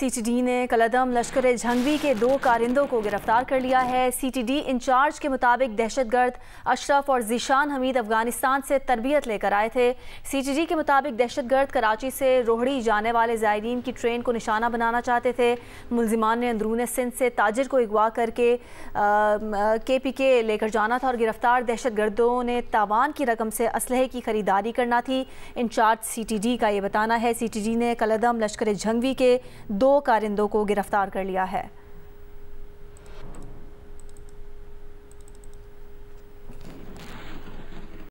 CTD ने कलदम लश्कर झंगवी के दो कारिंदों को गिरफ्तार कर लिया है सीटीडी इंचार्ज के मुताबिक दहशतगर्द अशरफ और जीशान हमीद अफगानिस्तान से तरबियत लेकर आए थे सीटीडी के मुताबिक दहशतगर्द कराची से रोहड़ी जाने वाले जायरीन की ट्रेन को निशाना बनाना चाहते थे मुलजिमान ने अंदरून सिंध से ताजर को अगवा करके के पी के लेकर जाना था और गिरफ्तार दहशतगर्दों ने तावान की रकम से इसलहे की खरीदारी करना थी इंचार्ज डी का ये बताना है डी ने कलदम लश्कर झंगवी के दो दो कारिंदों को गिरफ्तार कर लिया है